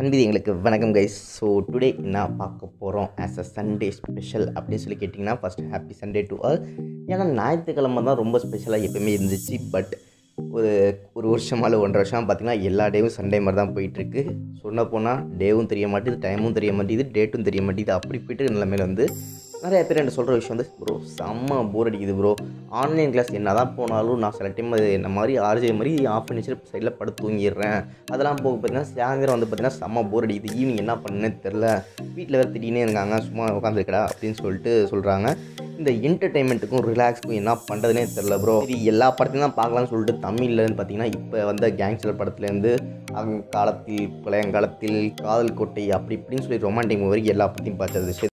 அன்பது எங்களுக்கு வணக்கம் guys so today நான் பார்க்க போகிறோம் ஆஸ் அ சண்டே ஸ்பெஷல் அப்படின்னு சொல்லி கேட்டிங்கன்னா first happy Sunday to all ஏன்னா ஞாயிற்றுக்கிழமை தான் ரொம்ப ஸ்பெஷலாக எப்பவுமே இருந்துச்சு பட் ஒரு ஒரு வருஷமாக இல்லை ஒன்றரை வருஷம் பார்த்திங்கன்னா எல்லா டேவும் சண்டே மாதிரி தான் போயிட்டுருக்கு சொன்ன போனால் டேவும் தெரிய மாட்டேது டைமும் தெரிய மாட்டேது டேட்டும் தெரிய மாட்டேது அப்படி போய்ட்டு நிலைமையில வந்து நிறைய பேர் என்ன சொல்கிற விஷயம் வந்து ப்ரோ செம்ம போர் அடிக்குது ப்ரோ ஆன்லைன் கிளாஸ் என்ன தான் போனாலும் நான் சில டைம் அது என்ன மாதிரி ஆர்ஜே மாதிரி ஆஃப் பண்ணிச்சு சைடில் படுத்து தூங்கிடுறேன் அதெல்லாம் போக பார்த்தீங்கன்னா சாயந்தரம் வந்து பார்த்தீங்கன்னா செம்ம போர் அடிக்குது ஈவினிங் என்ன பண்ணுன்னு தெரில வீட்டில் வேறு திடீர்னு இருக்காங்க சும்மா உட்காந்துருக்கடா அப்படின்னு சொல்லிட்டு சொல்கிறாங்க இந்த என்டர்டைன்மெண்ட்டுக்கும் ரிலாக்ஸுக்கும் என்ன பண்ணுறதுனே தெரில ப்ரோ இது எல்லா படத்தையும் தான் பார்க்கலாம்னு சொல்லிட்டு தமிழ்லன்னு பார்த்தீங்கன்னா இப்போ வந்த கேங்ஸ்டர் படத்துலேருந்து அங்காலத்தில் பழையங்காலத்தில் காதல் கோட்டை அப்படி இப்படின்னு சொல்லி ரொமான்டிக் மூவி எல்லா படத்தையும் பார்த்தது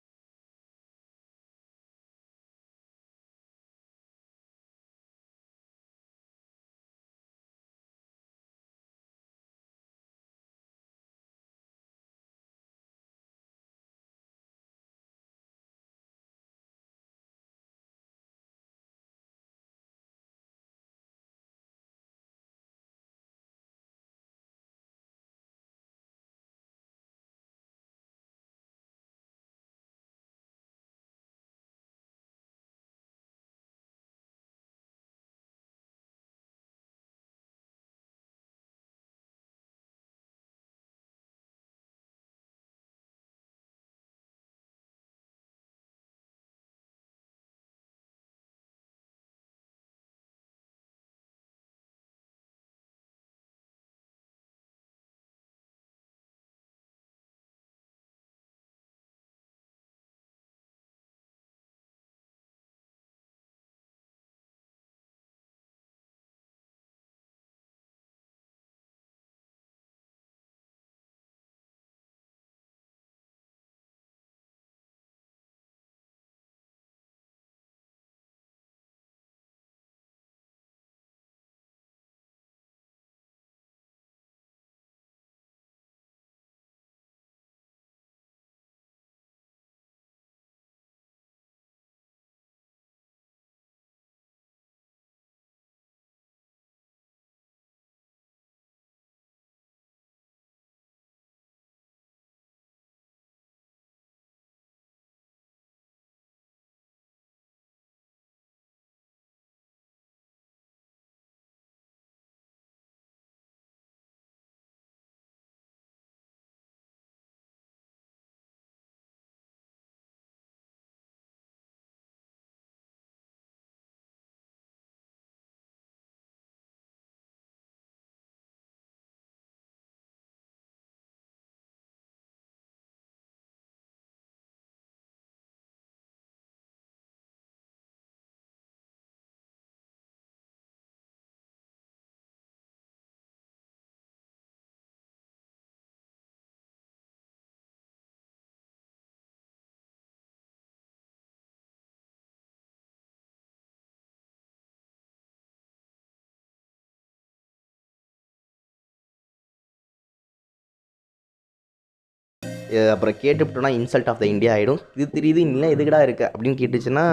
அப்புறம் கேட்டுவிட்டோன்னா இன்சல்ட் ஆஃப் த இந்தியா ஆகிடும் இது தெரியுது இல்லை எதுக்கடா இருக்குது அப்படின்னு கேட்டுச்சுன்னா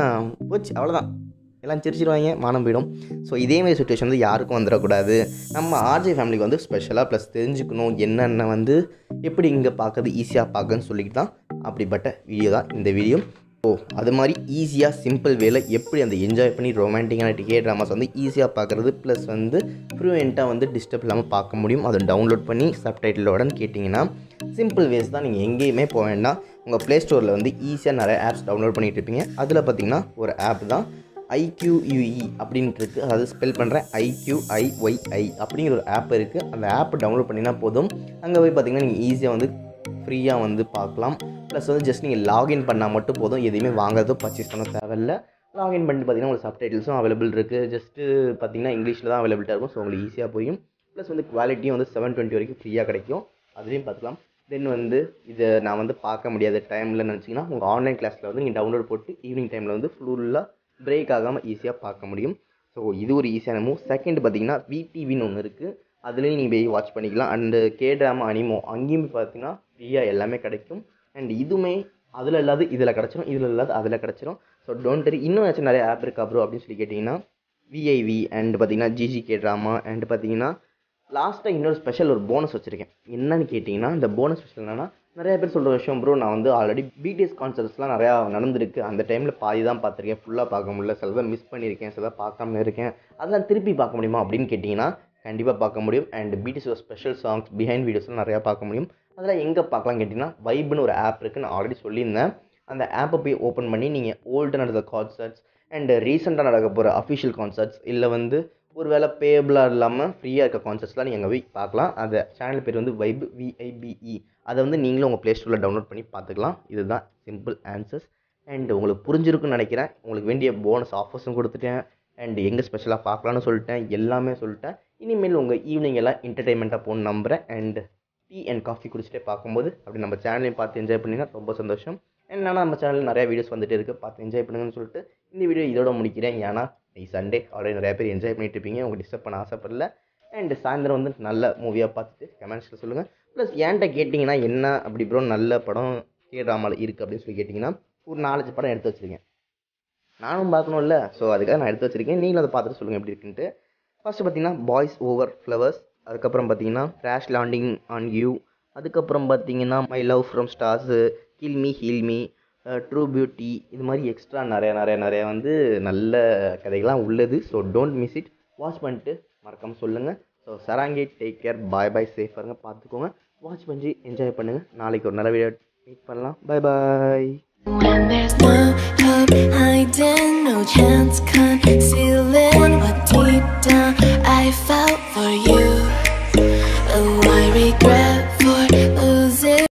போச்சு அவ்வளோதான் எல்லாம் சிரிச்சிருவாங்க மானம் போயிடும் ஸோ இதேமாரி சுச்சுவேஷன் வந்து யாருக்கும் வந்துடக்கூடாது நம்ம ஆர்ஜே ஃபேமிலிக்கு வந்து ஸ்பெஷலாக ப்ளஸ் தெரிஞ்சுக்கணும் என்னென்ன வந்து எப்படி இங்கே பார்க்குறது ஈஸியாக பார்க்குன்னு சொல்லிட்டு தான் அப்படிப்பட்ட வீடியோ தான் இந்த வீடியோ ஓ அது மாதிரி ஈஸியாக சிம்பிள் வேலை எப்படி அந்த என்ஜாய் பண்ணி ரொமான்டிக்கான டிகே ட்ராமாஸ் வந்து ஈஸியாக பார்க்குறது ப்ளஸ் வந்து ஃப்ரூவெண்ட்டாக வந்து டிஸ்டர்ப் இல்லாமல் பார்க்க முடியும் அதை டவுன்லோட் பண்ணி சப்டைட்டிலோடன்னு கேட்டிங்கன்னா சிம்பிள் வேஸ் தான் நீங்கள் எங்கேயுமே போக வேண்டாம் உங்கள் ப்ளே ஸ்டோரில் வந்து ஈஸியாக நிறைய ஆப்ஸ் டவுன்லோட் பண்ணிகிட்டு இருப்பீங்க அதில் பார்த்தீங்கன்னா ஒரு ஆப் தான் ஐக்யூயூஇ e அப்படின்ட்டு இருக்குது அதாவது ஸ்பெல் பண்ணுறேன் ஐக்யூஐஒய்ஐ அப்படிங்கிற ஒரு ஆப் இருக்குது அந்த ஆப் டவுன்லோட் பண்ணினா போதும் அங்கே போய் பார்த்தீங்கன்னா நீங்கள் ஈஸியாக வந்து ஃப்ரீயாக வந்து பார்க்கலாம் ப்ளஸ் வந்து ஜஸ்ட் நீங்கள் லாகின் பண்ணால் மட்டும் போதும் எதையுமே வாங்குறதோ பர்ச்சேஸ் பண்ண தேவையில்ல லாகின் பண்ணிட்டு பார்த்தீங்கன்னா உங்களுக்கு சப்டைட்டில்ஸும் அவைலபிள் இருக்குது ஜஸ்ட்டு பார்த்தீங்கன்னா இங்கிலீஷில் தான் அவைலபிலிட்டாக இருக்கும் ஸோ உங்களுக்கு ஈஸியாக போயும் ப்ளஸ் வந்து குவாலிட்டியும் வந்து செவன் டுவெண்ட்டி வரைக்கும் ஃப்ரீயாக கிடைக்கும் அதுலேயும் பார்த்துக்கலாம் தென் வந்து இதை நான் வந்து பார்க்க முடியாத டைமில் நினச்சிங்கன்னா உங்கள் ஆன்லைன் கிளாஸில் வந்து நீங்கள் டவுன்லோட் போட்டு ஈவினிங் டைமில் வந்து ஃபுல்லாக ப்ரேக் ஆகாமல் ஈஸியாக பார்க்க முடியும் ஸோ இது ஒரு ஈஸியான மூவ் செகண்ட் பார்த்தீங்கன்னா விடிவின்னு ஒன்று இருக்குது அதுலேயும் நீங்கள் போய் வாட்ச் பண்ணிக்கலாம் அண்டு கே ட்ராமா அனிமோ அங்கேயும் பார்த்தீங்கன்னா ஃப்ரீயாக எல்லாமே கிடைக்கும் அண்ட் இதுவுமே அதில் இல்லாத இதில் கிடச்சிரும் இதில் இல்லாத அதில் கிடச்சிரும் ஸோ டோன்ட் டெரி இன்னும் ஏதாச்சும் நிறைய ஆப் இருக்கா ப்ரோ அப்படின்னு சொல்லி கேட்டிங்கன்னா விஐவி அண்ட் பார்த்தீங்கன்னா ஜிஜி கே ட்ராமா அண்ட் பார்த்தீங்கன்னா லாஸ்ட்டாக இன்னொரு ஸ்பெஷல் ஒரு போனஸ் வச்சுருக்கேன் என்னன்னு கேட்டிங்கன்னா இந்த போனஸ் ஸ்பெஷல் என்னென்னா நிறைய பேர் சொல்கிற விஷயம் ப்ரோ நான் வந்து ஆல்ரெடி பிடிஎஸ் கான்சர்ட்ஸ்லாம் நிறையா நடந்திருக்கு அந்த டைமில் பாதி தான் பார்த்துருக்கேன் ஃபுல்லாக பார்க்க முடியல சில மிஸ் பண்ணியிருக்கேன் சில பார்க்காம இருக்கேன் அதெல்லாம் திருப்பி பார்க்க முடியுமா அப்படின்னு கேட்டிங்கன்னா கண்டிப்பாக பார்க்க முடியும் and BTS special songs behind வீடியோஸ்லாம் நிறையா பார்க்க முடியும் அதெல்லாம் எங்கே பார்க்கலாம் கேட்டிங்கன்னா வைப்னு ஒரு ஆப் இருக்குது நான் ஆல்ரெடி சொல்லியிருந்தேன் அந்த ஆப்பை போய் ஓப்பன் பண்ணி நீங்கள் ஓல்டு நடந்த கான்சர்ட்ஸ் அண்ட் ரீசெண்டாக நடக்க போகிற அஃபிஷியல் கான்சர்ட்ஸ் இல்லை வந்து ஒரு வேளை பேபிளாக இல்லாமல் ஃப்ரீயாக இருக்க கான்சர்ட்ஸ்லாம் நீங்கள் அங்கே போய் பார்க்கலாம் அந்த சேனல் பேர் வந்து வைப் விஐபிஇ e. அதை வந்து நீங்களும் உங்கள் ப்ளே ஸ்டோரில் டவுன்லோட் பண்ணி பார்த்துக்கலாம் இதுதான் சிம்பிள் ஆன்சர்ஸ் அண்ட் உங்களுக்கு புரிஞ்சிருக்குன்னு நினைக்கிறேன் உங்களுக்கு வேண்டிய போனஸ் ஆஃபர்ஸும் கொடுத்துட்டேன் அண்ட் எங்கே ஸ்பெஷலாக பார்க்கலான்னு சொல்லிட்டேன் எல்லாமே சொல்லிட்டேன் இனிமேல் உங்கள் ஈவினிங் எல்லாம் என்டர்டைன்மெண்ட்டாக போகணும் நம்புகிறேன் அண்ட் டீ அண்ட் காஃபி குடிச்சிட்டே பார்க்கும்போது அப்படி நம்ம சேனலையும் பார்த்து என்ஜாய் பண்ணிங்கன்னா ரொம்ப சந்தோஷம் என்னென்னா நம்ம சேனலில் நிறையா வீடியோஸ் வந்துகிட்டே இருக்குது பார்த்து என்ஜாய் பண்ணுங்கன்னு சொல்லிட்டு இந்த வீடியோ இதோட முடிக்கிறேன் ஏன்னா இன்னைக்கு சண்டே ஆல்ரெடி நிறையா பேர் என்ஜாய் பண்ணிட்டு இருப்பீங்க உங்களுக்கு டிஸ்டர்ப் பண்ண ஆசைப்படல அண்ட் சாயந்தரம் வந்து நல்ல மூவியாக பார்த்துட்டு கமெண்ட்ஸில் சொல்லுங்கள் ப்ளஸ் ஏன்ட்ட கேட்டிங்கன்னா என்ன அப்படி ப்ரோ நல்ல படம் கே ட்ராமாவில் இருக்குது அப்படின்னு சொல்லி கேட்டிங்கன்னா ஒரு நாலஞ்சு படம் எடுத்து வச்சுருக்கேன் நானும் இல்லை ஸோ அதுக்காக நான் எடுத்து வச்சுருக்கேன் நீங்களும் அதை பார்த்துட்டு சொல்லுங்கள் எப்படி இருக்குன்ட்டு ஃபஸ்ட்டு பார்த்தீங்கன்னா பாய்ஸ் ஓவர் ஃப்ளவர்ஸ் அதுக்கப்புறம் பார்த்தீங்கன்னா க்ராஷ் லேண்டிங் ஆன் யூ அதுக்கப்புறம் பார்த்தீங்கன்னா my love from stars kill me heal me true beauty இது மாதிரி எக்ஸ்ட்ரா நிறையா நிறையா நிறையா வந்து நல்ல கதைகள்லாம் உள்ளது so don't miss it watch பண்ணிட்டு மறக்காமல் சொல்லுங்கள் ஸோ சராங்கே டேக் கேர் பாய் பாய் சேஃபருங்க பார்த்துக்கோங்க வாட்ச் பண்ணி என்ஜாய் பண்ணுங்கள் நாளைக்கு ஒரு நல்ல வீடியோ மீட் பண்ணலாம் பாய் பாய் When there's no hope, I did no chance, can't see.